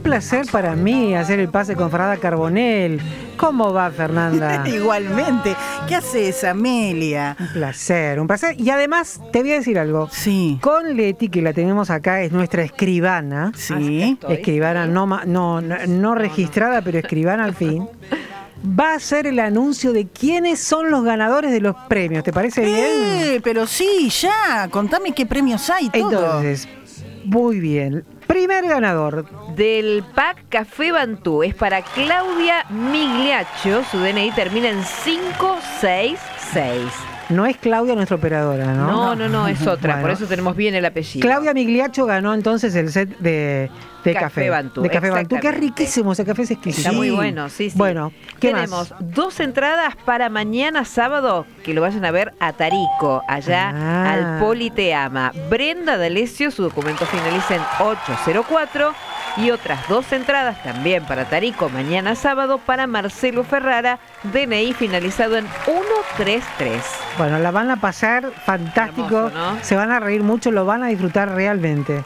Un placer para mí hacer el pase con Fernanda Carbonel. ¿Cómo va, Fernanda? Igualmente. ¿Qué haces, Amelia? Un placer, un placer. Y además, te voy a decir algo. Sí. Con Leti, que la tenemos acá, es nuestra escribana. Sí. Ah, escribana no, no, no, registrada, pero escribana al fin va a ser el anuncio de quiénes son los ganadores de los premios. ¿Te parece eh, bien? Pero sí, ya. Contame qué premios hay. Todo. Entonces, muy bien. Primer ganador, del pack Café Bantú. Es para Claudia Migliacho, Su DNI termina en 566. No es Claudia nuestra operadora, ¿no? No, no, no, es otra. Por eso tenemos bien el apellido. Claudia Migliacho ganó entonces el set de, café, Bantú. De café Bantú, que riquísimo, ese café es exquisito. Está muy bueno, sí, sí. Bueno, tenemos dos entradas para mañana sábado, que lo vayan a ver a Tarico, allá ah. al Politeama. Brenda D'Alessio, su documento finaliza en 804 y otras dos entradas también para Tarico mañana sábado para Marcelo Ferrara, DNI finalizado en 133. Bueno, la van a pasar fantástico, se van a reír mucho, lo van a disfrutar realmente.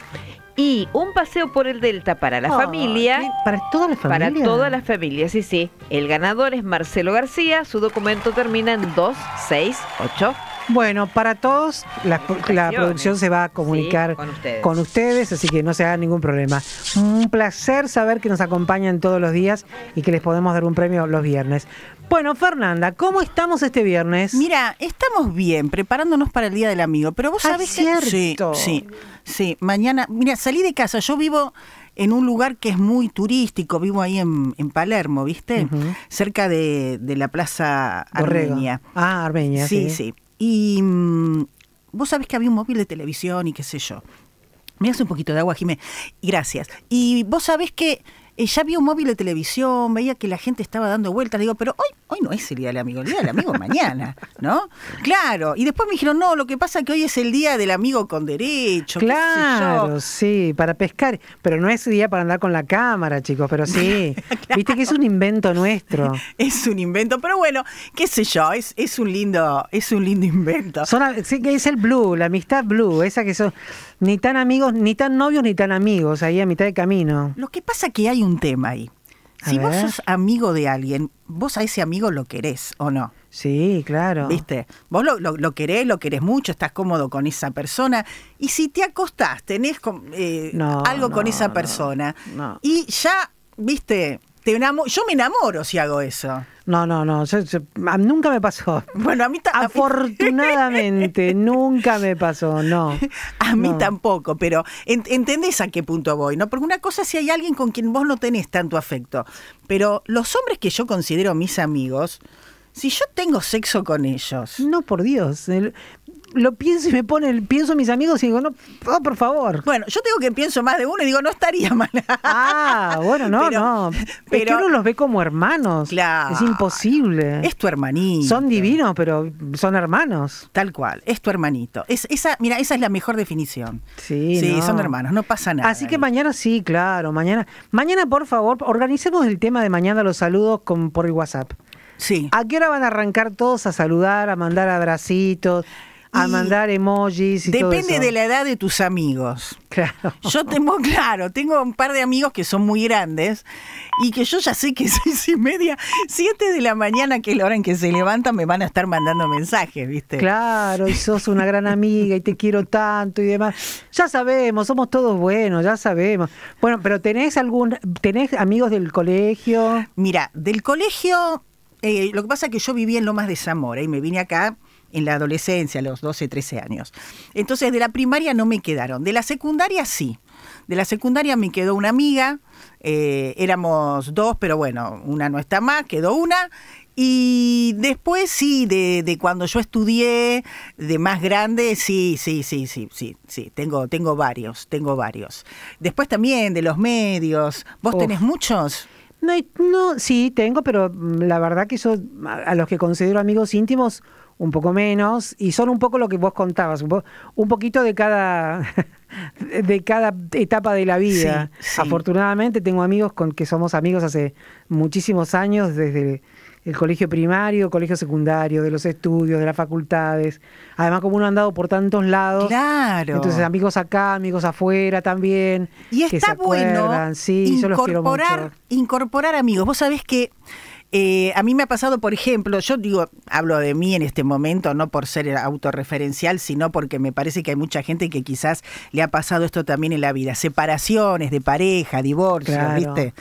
Y un paseo por el Delta para la familia. ¿Para toda la familia? Para todas las familias sí, sí. El ganador es Marcelo García, su documento termina en 2-6-8. Bueno, para todos, la, producción se va a comunicar con, ustedes. así que no se haga ningún problema. Un placer saber que nos acompañan todos los días y que les podemos dar un premio los viernes. Bueno, Fernanda, ¿cómo estamos este viernes? Mira, estamos bien, preparándonos para el Día del Amigo, pero vos ah, sabés que... Sí, sí, sí, mañana... Mira, salí de casa, yo vivo en un lugar que es muy turístico, vivo ahí en, Palermo, ¿viste? Cerca de, la Plaza Armenia. Ah, Armenia. sí. sí. Y mm, vos sabés que había un móvil de televisión y qué sé yo. Me hace un poquito de agua, Jimé. Gracias. Y vos sabés que eh, ya vi un móvil de televisión, veía que la gente estaba dando vueltas, digo, pero hoy, hoy no es el día del amigo, el día del amigo es mañana, ¿no? Claro, y después me dijeron, no, lo que pasa es que hoy es el día del amigo con derecho. Claro, sí, para pescar, pero no es el día para andar con la cámara, chicos, pero sí, viste que es un invento nuestro. es un invento, pero bueno, qué sé yo, es, es un lindo, es un lindo invento. sí, que es el blue, la amistad blue, esa que son ni tan amigos, ni tan novios, ni tan amigos, ahí a mitad de camino. Lo que pasa que hay un tema ahí. si vos sos amigo de alguien, vos a ese amigo lo querés o no. Sí, claro. ¿Viste? Vos lo, querés, lo querés mucho, estás cómodo con esa persona. Y si te acostás, tenés eh, algo con esa persona. No, y ya, viste, te yo me enamoro si hago eso. No, no, no. nunca me pasó. Bueno, a mí Afortunadamente, nunca me pasó, no. A mí tampoco, pero entendés a qué punto voy, ¿no? Porque una cosa es si hay alguien con quien vos no tenés tanto afecto, pero los hombres que yo considero mis amigos, si yo tengo sexo con ellos. No, por Dios lo pienso y me pone, pienso mis amigos y digo, no, oh, por favor. Bueno, yo tengo que pienso más de uno y digo, no estaría mal. Ah, bueno, no, no. Pero es que uno los ve como hermanos. Es imposible. Es tu hermanito. Son divinos, pero son hermanos. Tal cual, es tu hermanito. Es, esa, mira, esa es la mejor definición. Sí. Sí, son hermanos, no pasa nada. Así que mañana sí, claro, mañana. Mañana, por favor, organicemos el tema de mañana los saludos con, por el WhatsApp. Sí. ¿A qué hora van a arrancar todos a saludar, a mandar abracitos? a mandar emojis y Depende todo de la edad de tus amigos. Claro. Yo tengo, claro, tengo un par de amigos que son muy grandes y que yo ya sé que seis y media, siete de la mañana, que es la hora en que se levantan, me van a estar mandando mensajes, ¿viste? Claro, y sos una gran amiga y te quiero tanto y demás. Ya sabemos, somos todos buenos, ya sabemos. Bueno, pero ¿tenés algún, tenés amigos del colegio? Mira, del colegio, eh, lo que pasa es que yo vivía en Lomas de Zamora y me vine acá en la adolescencia, a los 12, 13 años. Entonces de la primaria no me quedaron, de la secundaria sí. De la secundaria me quedó una amiga, eh, éramos dos, pero bueno, una no está más, quedó una. Y después sí, de, cuando yo estudié, de más grande, sí, sí, sí, sí, sí, sí, tengo, tengo varios, tengo varios. Después también de los medios, ¿vos tenés muchos? No, no, sí, tengo, pero mm, la verdad que yo a los que considero amigos íntimos, un poco menos, y son un poco lo que vos contabas, un, poquito de cada, de cada etapa de la vida. Afortunadamente tengo amigos con que somos amigos hace muchísimos años, desde el colegio primario, colegio secundario, de los estudios, de las facultades. Además, como uno ha andado por tantos lados. Entonces, amigos acá, amigos afuera también. Y está bueno incorporar, incorporar amigos. Vos sabés que eh, a mí me ha pasado, por ejemplo, yo digo, hablo de mí en este momento, no por ser autorreferencial, sino porque me parece que hay mucha gente que quizás le ha pasado esto también en la vida. Separaciones de pareja, divorcios, ¿viste?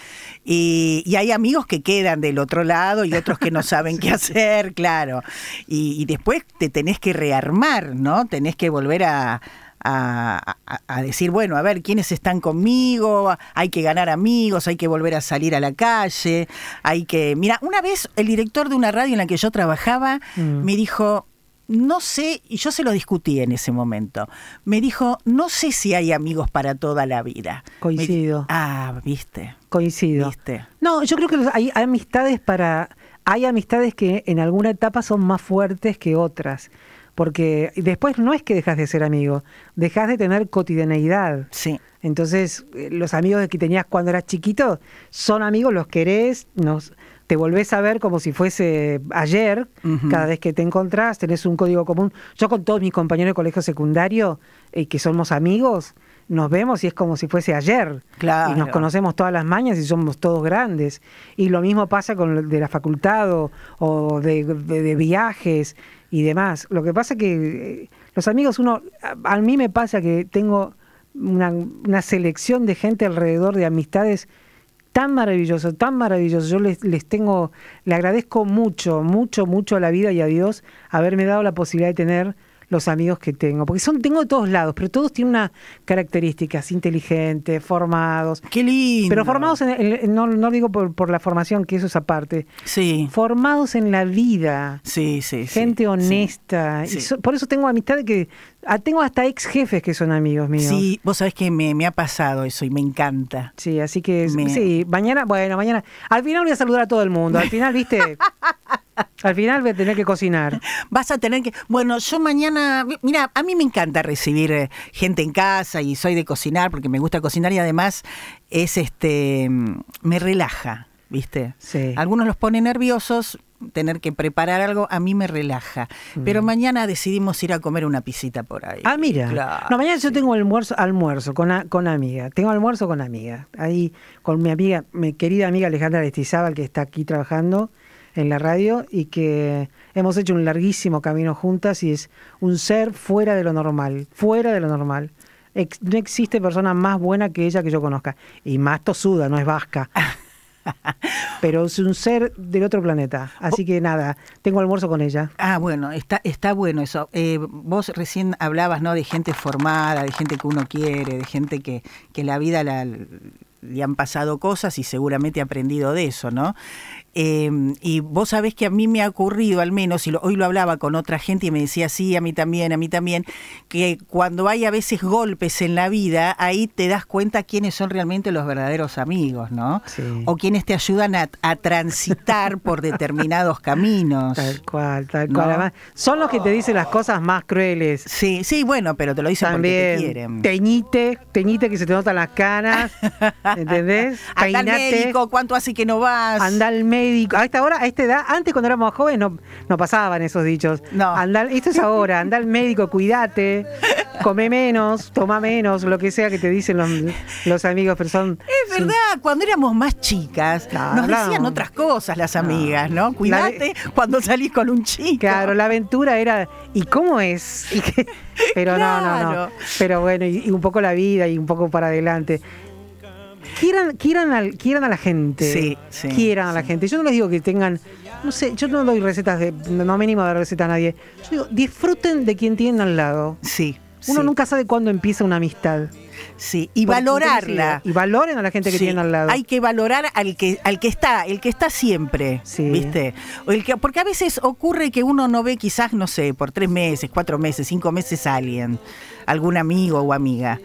Y, hay amigos que quedan del otro lado y otros que no saben qué hacer, claro. Y, y, después te tenés que rearmar, ¿no? Tenés que volver a, a, decir, bueno, a ver, ¿quiénes están conmigo? Hay que ganar amigos, hay que volver a salir a la calle, hay que... Mira, una vez el director de una radio en la que yo trabajaba mm. me dijo, no sé, y yo se lo discutí en ese momento, me dijo, no sé si hay amigos para toda la vida. Coincido. ah, viste. Coincido. No, yo creo que hay amistades para... Hay amistades que en alguna etapa son más fuertes que otras porque después no es que dejas de ser amigo, dejas de tener cotidianeidad. Sí. Entonces, eh, los amigos que tenías cuando eras chiquito son amigos, los querés, nos, te volvés a ver como si fuese ayer, cada vez que te encontrás, tenés un código común. Yo con todos mis compañeros de colegio secundario, y eh, que somos amigos, nos vemos y es como si fuese ayer. Claro. Y nos conocemos todas las mañas y somos todos grandes. Y lo mismo pasa con lo de la facultad o, de, viajes y demás. Lo que pasa que eh, los amigos, uno, a, mí me pasa que tengo una, selección de gente alrededor de amistades tan maravilloso, tan maravilloso. Yo les, les tengo, le agradezco mucho, mucho, mucho a la vida y a Dios haberme dado la posibilidad de tener los amigos que tengo, porque son tengo de todos lados, pero todos tienen unas características, inteligentes, formados. Qué lindo. Pero formados, en, no, no, digo por, la formación, que eso es aparte. Sí. Formados en la vida. Sí, sí. Gente honesta. Y por eso tengo amistad que... Ah, tengo hasta ex jefes que son amigos míos. Sí, vos sabés que me, ha pasado eso y me encanta. Sí, así que... Sí, mañana, bueno, mañana... Al final voy a saludar a todo el mundo. Al final, viste... Al final voy a tener que cocinar. Vas a tener que. Bueno, yo mañana. Mira, a mí me encanta recibir eh, gente en casa y soy de cocinar porque me gusta cocinar y además es este. Mm, me relaja, ¿viste? Sí. Algunos los pone nerviosos, tener que preparar algo a mí me relaja. Pero mm. mañana decidimos ir a comer una pisita por ahí. Ah, mira. no, mañana yo tengo almuerzo, almuerzo con, con amiga. Tengo almuerzo con amiga. Ahí con mi amiga, mi querida amiga Alejandra Estizábal que está aquí trabajando en la radio y que hemos hecho un larguísimo camino juntas y es un ser fuera de lo normal, fuera de lo normal. no existe persona más buena que ella que yo conozca. Y más tosuda, no es vasca. Pero es un ser del otro planeta. Así oh. que nada, tengo almuerzo con ella. Ah, bueno, está, está bueno eso. Eh, vos recién hablabas, ¿no? De gente formada, de gente que uno quiere, de gente que, que la vida le han pasado cosas y seguramente ha aprendido de eso, ¿no? Em, y vos sabés que a mí me ha ocurrido, al menos, y hoy lo hablaba con otra gente y me decía, sí, a mí también, a mí también, que cuando hay a veces golpes en la vida, ahí te das cuenta quiénes son realmente los verdaderos amigos, ¿no? O quienes te ayudan a, transitar por determinados caminos. Tal cual, tal cual. son los que te dicen las cosas más crueles. Sí, sí, bueno, pero te lo dicen también, porque te quieren. Teñite, teñite que se te notan las caras ¿entendés? Anda médico, ¿cuánto hace que no vas? Anda al médico a esta hora, a esta edad, antes cuando éramos jóvenes no, pasaban esos dichos. No. Andal, esto es ahora, anda al médico, cuídate, come menos, toma menos, lo que sea que te dicen los, amigos, Es verdad, cuando éramos más chicas, nos decían otras cosas las amigas, ¿no? Cuídate cuando salís con un chico. Claro, la aventura era, ¿y cómo es? pero no, no, Pero bueno, y un poco la vida y un poco para adelante. Quieran, al, quieran a la gente. Sí, sí. Quieran a la gente. Yo no les digo que tengan. No sé, yo no doy recetas de. No me animo a dar recetas a nadie. Yo digo, disfruten de quien tienen al lado. Sí. Uno nunca sabe cuándo empieza una amistad. Sí, y valorarla. Y valoren a la gente que tienen al lado. Hay que valorar al que, al que está, el que está siempre, sí. ¿viste? el porque a veces ocurre que uno no ve quizás, no sé, por tres meses, cuatro meses, cinco meses a alguien, algún amigo o amiga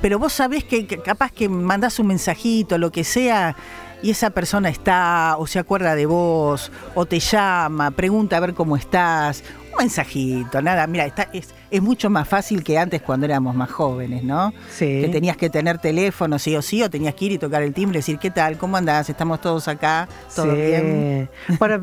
pero vos sabés que capaz que mandás un mensajito, lo que sea, y esa persona está, o se acuerda de vos, o te llama, pregunta a ver cómo estás, un mensajito, nada, mira, es, mucho más fácil que antes cuando éramos más jóvenes, ¿no? Sí. Que tenías que tener teléfono, sí o sí, o tenías que ir y tocar el timbre y decir, ¿qué tal? ¿Cómo andás? Estamos todos acá, todo bien. Bueno,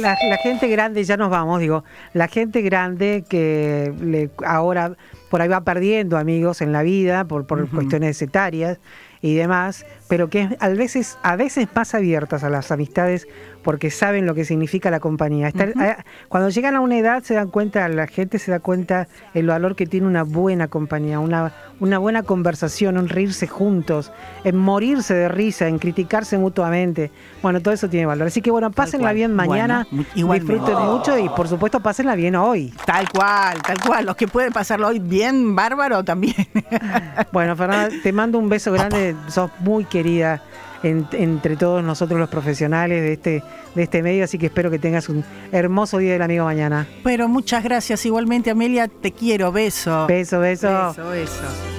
la, gente grande, ya nos vamos, digo, la gente grande que le, ahora por ahí va perdiendo amigos en la vida, por, por cuestiones etarias y demás, pero que a veces, a veces más abiertas a las amistades porque saben lo que significa la compañía. Eh, cuando llegan a una edad se dan cuenta, la gente se da cuenta el valor que tiene una buena compañía, una, una buena conversación, un reírse juntos, en morirse de risa, en criticarse mutuamente. Bueno, todo eso tiene valor. Así que bueno, pásenla bien mañana, disfruten oh. mucho y por supuesto pásenla bien hoy. Tal cual, tal cual. Los que pueden pasarlo hoy bien bárbaro también. bueno, Fernanda, te mando un beso grande, sos muy querido querida entre todos nosotros los profesionales de este, de este medio, así que espero que tengas un hermoso día del amigo mañana. Pero muchas gracias, igualmente Amelia, te quiero, beso. Beso, beso. Beso, beso.